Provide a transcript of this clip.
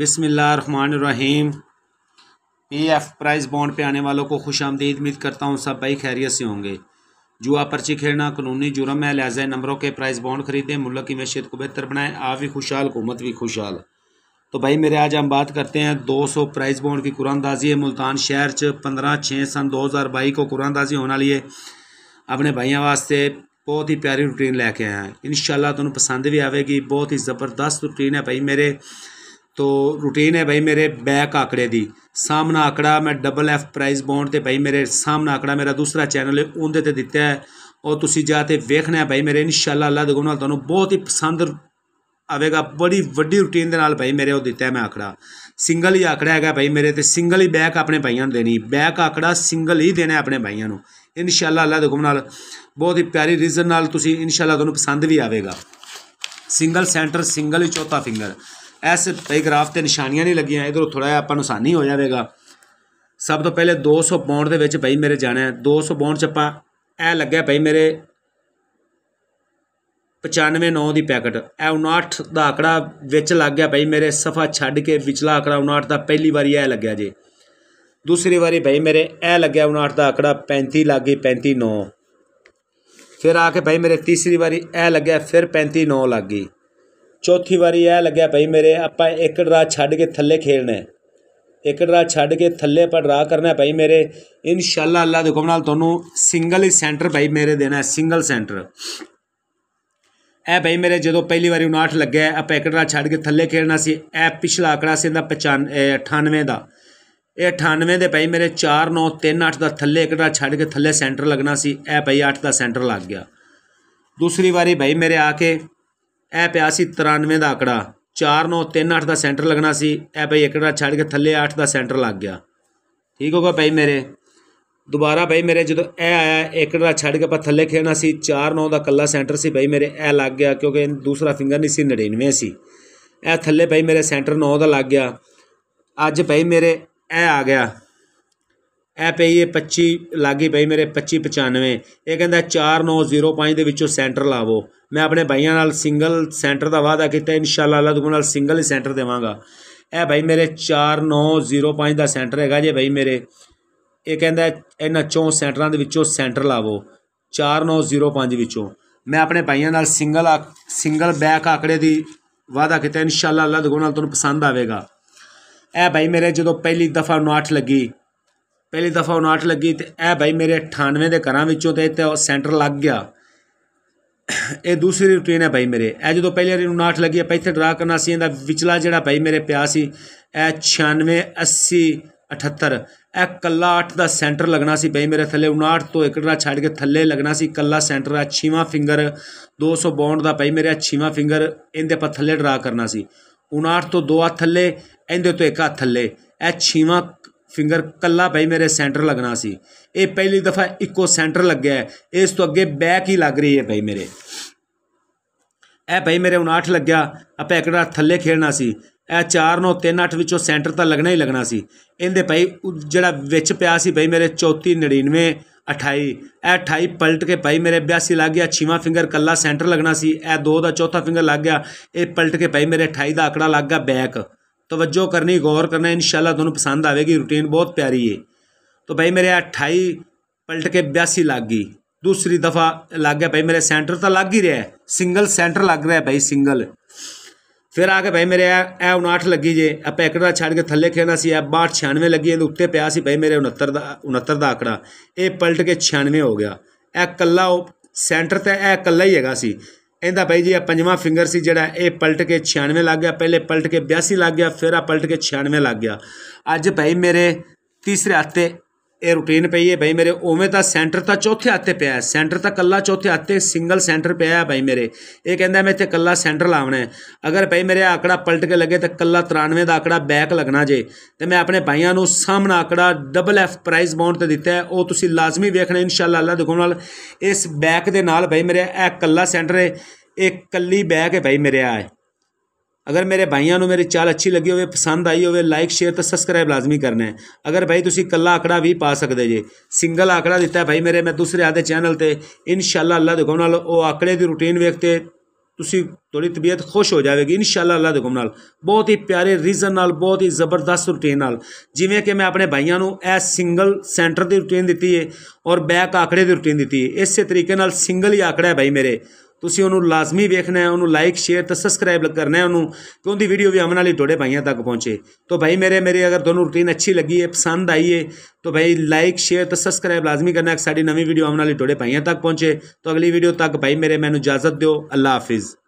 बिसमीम P F price bond पे आने वालों को खुश आमदीद उम्मीद करता हूँ सब भाई खैरियत से होंगे जुआ पर्ची खेलना कानूनी जुर्म है लिहाजा नंबरों के प्राइस बॉन्ड खरीदें मुल्क की मैशियत को बेहतर बनाएं आप भी खुशहाल हुकूमत भी खुशहाल तो भाई मेरे आज हम बात करते हैं 200 प्राइस बॉन्ड की कुरानदाजी है मुल्तान शहर च पंद्रह छः सन दो हज़ार बई को कुरानदाजी होने वाली है अपने भाइयों वास्ते बहुत ही प्यारी रूटीन लैके आए हैं इन शाला तुम पसंद भी आएगी बहुत ही ज़बरदस्त रूटीन है भाई मेरे ਤੋ ਰੂਟੀਨ ਹੈ ਭਾਈ ਮੇਰੇ ਬੈਕ ਆਕੜੇ ਦੀ ਸਾਹਮਣਾ ਆਕੜਾ ਮੈਂ ਡਬਲ ਐਫ ਪ੍ਰਾਈਸ ਬੌਂਡ ਤੇ ਭਾਈ ਮੇਰੇ ਸਾਹਮਣਾ ਆਕੜਾ ਮੇਰਾ ਦੂਸਰਾ ਚੈਨਲ ਹੈ ਉਹਦੇ ਤੇ ਦਿੱਤਾ ਹੈ ਔਰ ਤੁਸੀਂ ਜਾ ਤੇ ਵੇਖਣਾ ਭਾਈ ਮੇਰੇ ਇਨਸ਼ਾਅੱਲਾ ਅੱਲਾ ਦੇ ਨਾਲ ਤੁਹਾਨੂੰ ਬਹੁਤ ਹੀ ਪਸੰਦ ਆਵੇਗਾ ਬੜੀ ਵੱਡੀ ਰੂਟੀਨ ਦੇ ਨਾਲ ਭਾਈ ਮੇਰੇ ਉਹ ਦਿੱਤਾ ਮੈਂ ਆਕੜਾ ਸਿੰਗਲ ਹੀ ਆਕੜਾ ਹੈਗਾ ਭਾਈ ਮੇਰੇ ਤੇ ਸਿੰਗਲ ਹੀ ਬੈਕ ਆਪਣੇ ਭਾਈਆਂ ਨੂੰ ਦੇਣੀ ਬੈਕ ਆਕੜਾ ਸਿੰਗਲ ਹੀ ਦੇਣਾ ਆਪਣੇ ਭਾਈਆਂ ਨੂੰ ਇਨਸ਼ਾਅੱਲਾ ਅੱਲਾ ਦੇ ਹੁਕਮ ਨਾਲ ਬਹੁਤ ਹੀ ਪਿਆਰੀ ਰੀਜ਼ਨ ਨਾਲ ਤੁਸੀਂ ਇਨਸ਼ਾਅੱਲਾ ਤੁਹਾਨੂੰ ਪਸੰਦ ਵੀ ਆਵੇਗਾ ਸਿੰਗਲ ਸੈਂਟਰ ਸਿੰਗਲ ਹੀ ਚੌਥਾ ਫਿੰਗਰ ਇਸ ਪੈਰਾਗ੍ਰਾਫ ਤੇ ਨਿਸ਼ਾਨੀਆਂ ਨਹੀਂ ਲੱਗੀਆਂ ਇਧਰੋਂ ਥੋੜਾ ਆਪਾਂ ਨੂੰ ਆਸਾਨੀ ਹੋ ਜਾਵੇਗਾ ਸਭ ਤੋਂ ਪਹਿਲੇ 200 ਪੌਂਡ ਦੇ ਵਿੱਚ ਭਾਈ ਮੇਰੇ ਜਾਣਾ ਹੈ 200 ਪੌਂਡ ਚ ਆਪਾਂ ਇਹ ਲੱਗਿਆ ਭਾਈ ਮੇਰੇ 959 ਦੀ ਪੈਕਟ ਇਹ 59 ਦਾ ਆਕੜਾ ਵਿੱਚ ਲੱਗ ਗਿਆ ਭਾਈ ਮੇਰੇ ਸਫਾ ਛੱਡ ਕੇ ਵਿਚਲਾ ਆਕੜਾ 59 ਦਾ ਪਹਿਲੀ ਵਾਰੀ ਇਹ ਲੱਗਿਆ ਜੇ ਦੂਸਰੀ ਵਾਰੀ ਭਾਈ ਮੇਰੇ ਇਹ ਲੱਗਿਆ 59 ਦਾ ਆਕੜਾ 35 ਲੱਗ ਗਈ 35 9 ਫਿਰ ਆ ਕੇ ਭਾਈ ਮੇਰੇ ਤੀਸਰੀ ਵਾਰੀ ਇਹ ਲੱਗਿਆ ਫਿਰ 35 9 ਲੱਗ ਗਈ ਚੌਥੀ ਵਾਰੀ ਇਹ ਲੱਗਿਆ ਭਈ ਮੇਰੇ ਆਪਾਂ ਇੱਕ ਡਰਾ ਛੱਡ ਕੇ ਥੱਲੇ ਖੇਲਣਾ ਹੈ ਡਰਾ ਛੱਡ ਕੇ ਥੱਲੇ ਪਰ ਡਰਾ ਕਰਨਾ ਭਈ ਮੇਰੇ ਇਨਸ਼ਾਅੱਲਾ ਅੱਲਾ ਦੇ ਹੁਕਮ ਨਾਲ ਤੁਹਾਨੂੰ ਸਿੰਗਲ ਹੀ ਸੈਂਟਰ ਭਈ ਮੇਰੇ ਦੇਣਾ ਸਿੰਗਲ ਸੈਂਟਰ ਐ ਭਈ ਮੇਰੇ ਜਦੋਂ ਪਹਿਲੀ ਵਾਰੀ 59 ਲੱਗਿਆ ਆਪਾਂ ਇੱਕ ਡਰਾ ਛੱਡ ਕੇ ਥੱਲੇ ਖੇਲਣਾ ਸੀ ਐ ਪਿਛਲਾ ਅਕੜਾ ਸੀ ਇਹਦਾ 98 ਦਾ ਇਹ 98 ਦੇ ਭਈ ਮੇਰੇ 4938 ਦਾ ਥੱਲੇ ਇੱਕ ਡਰਾ ਛੱਡ ਕੇ ਥੱਲੇ ਸੈਂਟਰ ਲੱਗਣਾ ਸੀ ਐ ਭਈ 8 ਦਾ ਸੈਂਟਰ ਲੱਗ ਗਿਆ ਦੂਸਰੀ ਵਾਰੀ ਭਈ ਮੇਰੇ ਆ ਕੇ ਇਹ ਪਿਆ ਸੀ 93 ਦਾ ਆਕੜਾ 4938 ਦਾ ਸੈਂਟਰ ਲੱਗਣਾ ਸੀ ਇਹ ਭਈ ਅਕੜਾ ਛੱਡ ਕੇ ਥੱਲੇ 8 ਦਾ ਸੈਂਟਰ ਲੱਗ ਗਿਆ ਠੀਕ ਹੋ ਗਿਆ ਭਾਈ ਮੇਰੇ ਦੁਬਾਰਾ ਭਾਈ ਮੇਰੇ ਜਦੋਂ ਇਹ ਆਇਆ ਅਕੜਾ ਛੱਡ ਕੇ ਆਪਾਂ ਥੱਲੇ ਖੇਣਾ ਸੀ 49 ਦਾ ਕੱਲਾ ਸੈਂਟਰ ਸੀ ਭਾਈ ਮੇਰੇ ਇਹ ਲੱਗ ਗਿਆ ਕਿਉਂਕਿ ਦੂਸਰਾ ਫਿੰਗਰ ਨਹੀਂ ਸੀ 99 ਸੀ ਇਹ ਥੱਲੇ ਭਾਈ ਮੇਰੇ ਸੈਂਟਰ 9 ਦਾ ਲੱਗ ਗਿਆ ਅੱਜ ਭਾਈ ਮੇਰੇ ਇਹ ਆ ਗਿਆ ਇਹ ਪਈ ਹੈ 25 ਲਾਗੀ ਪਈ ਮੇਰੇ 25 95 ਇਹ ਕਹਿੰਦਾ 4905 ਦੇ ਵਿੱਚੋਂ ਸੈਂਟਰ ਲਾਵੋ ਮੈਂ ਆਪਣੇ ਭਾਈਆਂ ਨਾਲ ਸਿੰਗਲ ਸੈਂਟਰ ਦਾ ਵਾਅਦਾ ਕੀਤਾ ਇਨਸ਼ਾਅੱਲਾ ਅੱਲਾ ਤੁਹਾਨੂੰ ਨਾਲ ਸਿੰਗਲ ਹੀ ਸੈਂਟਰ ਦੇਵਾਂਗਾ ਇਹ ਭਾਈ ਮੇਰੇ 4905 ਦਾ ਸੈਂਟਰ ਹੈਗਾ ਜੇ ਭਾਈ ਮੇਰੇ ਇਹ ਕਹਿੰਦਾ ਇਹਨਾਂ ਚੋਂ ਸੈਂਟਰਾਂ ਦੇ ਵਿੱਚੋਂ ਸੈਂਟਰ ਲਾਵੋ 4905 ਵਿੱਚੋਂ ਮੈਂ ਆਪਣੇ ਭਾਈਆਂ ਨਾਲ ਸਿੰਗਲ ਸਿੰਗਲ ਬੈਕ ਆਕੜੇ ਦੀ ਵਾਅਦਾ ਕੀਤਾ ਇਨਸ਼ਾਅੱਲਾ ਅੱਲਾ ਤੁਹਾਨੂੰ ਨਾਲ ਤੁਹਾਨੂੰ ਪਸੰਦ ਆਵੇਗਾ ਇਹ ਭਾਈ ਮੇਰੇ ਜਦੋਂ ਪਹਿਲੀ ਦਫਾ ਨਾਟ ਲੱਗੀ ਪਹਿਲੀ ਦਫਾ 59 ਲੱਗੀ ਤੇ ਇਹ ਭਾਈ ਮੇਰੇ 98 ਦੇ ਘਰਾਂ ਵਿੱਚੋਂ ਤੇ ਇੱਥੇ ਸੈਂਟਰ ਲੱਗ ਗਿਆ ਇਹ ਦੂਸਰੀ ਰੂਟੀਨ ਹੈ ਭਾਈ ਮੇਰੇ ਇਹ ਜਦੋਂ ਪਹਿਲੀ ਵਾਰੀ 59 ਲੱਗੀ ਆਪਾਂ ਇੱਥੇ ਡਰਾ ਕਰਨਾ ਸੀ ਇਹਦਾ ਵਿਚਲਾ ਜਿਹੜਾ ਭਾਈ ਮੇਰੇ ਪਿਆ ਸੀ ਇਹ 96 80 78 ਇਹ ਕੱਲਾ 8 ਦਾ ਸੈਂਟਰ ਲੱਗਣਾ ਸੀ ਭਾਈ ਮੇਰੇ ਥੱਲੇ 59 ਤੋਂ ਇੱਕ ਡਰਾ ਛੱਡ ਕੇ ਥੱਲੇ ਲੱਗਣਾ ਸੀ ਕੱਲਾ ਸੈਂਟਰ ਆ 6ਵਾਂ ਫਿੰਗਰ 252 ਦਾ ਭਾਈ ਮੇਰੇ 6ਵਾਂ ਫਿੰਗਰ ਇਹਦੇ ਆਪਾਂ ਥੱਲੇ ਡਰਾ ਕਰਨਾ ਸੀ 59 ਤੋਂ ਦੋ ਆ ਥੱਲੇ ਇਹਦੇ ਤੋਂ ਇੱਕ ਆ ਥੱਲੇ ਇਹ 6ਵਾਂ ਫਿੰਗਰ ਕੱਲਾ ਭਾਈ ਮੇਰੇ ਸੈਂਟਰ ਲੱਗਣਾ ਸੀ ਇਹ ਪਹਿਲੀ ਦਫਾ ਇੱਕੋ ਸੈਂਟਰ ਲੱਗਿਆ ਹੈ ਇਸ ਤੋਂ ਅੱਗੇ ਬੈਕ ਹੀ ਲੱਗ ਰਹੀ ਹੈ ਭਾਈ ਮੇਰੇ ਇਹ ਭਾਈ ਮੇਰੇ 59 ਲੱਗਿਆ ਆ ਇਕੜਾ ਥੱਲੇ ਖੇਡਣਾ ਸੀ ਇਹ 4 9 3 8 ਵਿੱਚੋਂ ਸੈਂਟਰ ਤਾਂ ਲੱਗਣਾ ਹੀ ਲੱਗਣਾ ਸੀ ਇਹਦੇ ਭਾਈ ਜਿਹੜਾ ਵਿੱਚ ਪਿਆ ਸੀ ਭਾਈ ਮੇਰੇ 34 99 28 ਇਹ 28 ਪਲਟ ਕੇ ਭਾਈ ਮੇਰੇ 82 ਲੱਗ ਗਿਆ ਛੇਵਾਂ ਫਿੰਗਰ ਕੱਲਾ ਸੈਂਟਰ ਲੱਗਣਾ ਸੀ ਇਹ 2 ਦਾ ਚੌਥਾ ਫਿੰਗਰ ਲੱਗ ਗਿਆ ਇਹ ਪਲਟ ਕੇ ਭਾਈ ਮੇਰੇ 28 ਦਾ ਆਕੜਾ ਲੱਗ ਗਿਆ ਬੈਕ ਤਵੱਜੋ ਕਰਨੀ ਗੌਰ ਕਰਨਾ ਇਨਸ਼ਾਅੱਲਾ ਤੁਹਾਨੂੰ ਪਸੰਦ ਆਵੇਗੀ ਰੂਟੀਨ ਬਹੁਤ ਪਿਆਰੀ ਏ ਤਾਂ ਭਾਈ ਮੇਰੇ 28 ਪਲਟ ਕੇ 82 ਲੱਗ ਗਈ ਦੂਸਰੀ ਦਫਾ ਲੱਗ ਗਿਆ ਭਾਈ ਮੇਰੇ ਸੈਂਟਰ ਤਾਂ ਲੱਗ ਹੀ ਰਿਹਾ ਸਿੰਗਲ ਸੈਂਟਰ ਲੱਗ ਰਿਹਾ ਭਾਈ ਸਿੰਗਲ ਫਿਰ ਆ ਕੇ ਭਾਈ ਮੇਰੇ ਇਹ 59 ਲੱਗੀ ਜੇ ਆ ਪੈਕਟ ਦਾ ਛੱਡ ਕੇ ਥੱਲੇ ਖੇਣਾ ਸੀ ਇਹ 62 96 ਲੱਗੀ ਇਹਦੇ ਉੱਤੇ ਪਿਆ ਸੀ ਭਾਈ ਮੇਰੇ 69 ਦਾ 69 ਦਾ ਆਕੜਾ ਇਹ ਪਲਟ ਕੇ 96 ਹੋ ਗਿਆ ਇਹ ਕੱਲਾ ਸੈਂਟਰ ਤੇ ਇਹ ਕੱਲਾ ਹੀ ਹੈਗਾ ਸੀ ਇਹਦਾ ਬਾਈ ਜੀ ਇਹ ਪੰਜਵਾਂ ਫਿੰਗਰ ਸੀ ਜਿਹੜਾ ਇਹ ਪਲਟ ਕੇ 96 ਲੱਗ ਗਿਆ ਪਹਿਲੇ ਪਲਟ ਕੇ 82 ਲੱਗ ਗਿਆ ਫਿਰ ਆ ਪਲਟ ਕੇ 96 ਲੱਗ ਗਿਆ ਅੱਜ ਭਾਈ ਮੇਰੇ ਤੀਸਰੇ ਹੱਥ ਤੇ ਇਹ ਰੁਟੀਨ ਪਈ ਹੈ ਭਾਈ ਮੇਰੇ ਉਵੇਂ ਤਾਂ ਸੈਂਟਰ ਤਾਂ ਚੌਥੇ ਹੱਥ ਤੇ ਪਿਆ ਸੈਂਟਰ ਤਾਂ ਕੱਲਾ ਚੌਥੇ ਹੱਥ ਤੇ ਸਿੰਗਲ ਸੈਂਟਰ ਪਿਆ ਹੈ ਭਾਈ ਮੇਰੇ ਇਹ ਕਹਿੰਦਾ ਮੈਂ ਇੱਥੇ ਕੱਲਾ ਸੈਂਟਰ ਲਾਉਣਾ ਹੈ ਅਗਰ ਭਾਈ ਮੇਰੇ ਆਕੜਾ ਪਲਟ ਕੇ ਲੱਗੇ ਤਾਂ ਕੱਲਾ 93 ਦਾ ਆਕੜਾ ਬੈਕ ਲੱਗਣਾ ਜੇ ਤੇ ਮੈਂ ਆਪਣੇ ਭਾਈਆਂ ਨੂੰ ਸਾਹਮਣਾ ਆਕੜਾ ਡਬਲ ਐਫ ਪ੍ਰਾਈਜ਼ ਬਾਉਂਡ ਤੇ ਦਿੱਤਾ ਹੈ ਉਹ ਤੁਸੀਂ ਲਾਜ਼ਮੀ ਵੇਖਣਾ ਇਨਸ਼ਾਅੱਲਾ ਅੱਲਾ ਦੇ ਨਾਲ ਇਸ ਬੈਕ ਦੇ ਨਾਲ ਭਾਈ ਮੇਰੇ ਇਹ ਕੱਲਾ ਸੈਂਟਰ ਹੈ ਇਹ ਕੱਲੀ ਬਹਿ ਕੇ ਭਾਈ ਮੇਰੇ ਆਏ ਅਗਰ ਮੇਰੇ ਭਾਈਆਂ ਨੂੰ ਮੇਰੀ ਚਾਲ ਅੱਛੀ ਲੱਗੀ ਹੋਵੇ ਪਸੰਦ ਆਈ ਹੋਵੇ ਲਾਈਕ ਸ਼ੇਅਰ ਤੇ ਸਬਸਕ੍ਰਾਈਬ ਲਾਜ਼ਮੀ ਕਰਨਾ ਹੈ ਅਗਰ ਭਾਈ ਤੁਸੀਂ ਕੱਲਾ ਆਕੜਾ ਵੀ ਪਾ ਸਕਦੇ ਜੇ ਸਿੰਗਲ ਆਕੜਾ ਦਿੱਤਾ ਭਾਈ ਮੇਰੇ ਮੈਂ ਦੂਸਰੇ ਆਦੇ ਚੈਨਲ ਤੇ ਇਨਸ਼ਾਅੱਲਾ ਅੱਲਾ ਦੇ ਹੁਕਮ ਨਾਲ ਉਹ ਆਕੜੇ ਦੀ ਰੁਟੀਨ ਵੇਖ ਤੇ ਤੁਸੀਂ ਤੁਹਾਡੀ ਤਬੀਅਤ ਖੁਸ਼ ਹੋ ਜਾਵੇਗੀ ਇਨਸ਼ਾਅੱਲਾ ਅੱਲਾ ਦੇ ਹੁਕਮ ਨਾਲ ਬਹੁਤ ਹੀ ਪਿਆਰੇ ਰੀਜ਼ਨ ਨਾਲ ਬਹੁਤ ਹੀ ਜ਼ਬਰਦਸਤ ਰੁਟੀਨ ਨਾਲ ਜਿਵੇਂ ਕਿ ਮੈਂ ਆਪਣੇ ਭਾਈਆਂ ਨੂੰ ਇਹ ਸਿੰਗਲ ਸੈਂਟਰ ਦੀ ਰੁਟੀਨ ਦਿੱਤੀ ਹੈ ਔਰ ਬੈਕ ਆਕੜੇ ਦੀ ਰੁਟੀਨ ਦਿੱਤੀ ਹੈ ਇਸੇ ਤਰੀਕੇ ਨਾਲ ਸਿੰਗਲ ਹੀ ਆਕੜਾ ਹੈ ਭਾਈ ਮੇਰੇ ਤੁਸੀਂ ਉਹਨੂੰ ਲਾਜ਼ਮੀ ਵੇਖਣਾ ਹੈ ਉਹਨੂੰ ਲਾਈਕ ਸ਼ੇਅਰ ਤੇ ਸਬਸਕ੍ਰਾਈਬ ਕਰਨਾ ਹੈ ਉਹਨੂੰ ਕਿ ਉਹਦੀ ਵੀਡੀਓ ਵੀ ਆਮਨ ਵਾਲੀ ਤੁਹਾਡੇ ਭਾਈਆਂ ਤੱਕ ਪਹੁੰਚੇ ਤਾਂ ਭਾਈ ਮੇਰੇ ਮੇਰੇ ਅਗਰ ਤੁਹਾਨੂੰ ਰੁਟੀਨ ਅੱਛੀ ਲੱਗੀ ਹੈ ਪਸੰਦ ਆਈ ਹੈ ਤਾਂ ਭਾਈ ਲਾਈਕ ਸ਼ੇਅਰ ਤੇ ਸਬਸਕ੍ਰਾਈਬ ਲਾਜ਼ਮੀ ਕਰਨਾ ਹੈ ਕਿ ਸਾਡੀ ਨਵੀਂ ਵੀਡੀਓ ਆਮਨ ਵਾਲੀ ਤੁਹਾਡੇ ਭਾਈਆਂ ਤੱਕ ਪਹੁੰਚੇ ਤਾਂ ਅਗਲੀ ਵੀਡੀਓ ਤੱਕ ਭਾਈ ਮੇਰੇ ਮੈਨੂੰ ਇਜਾਜ਼ਤ ਦਿਓ ਅੱਲਾ ਹਾਫਿਜ਼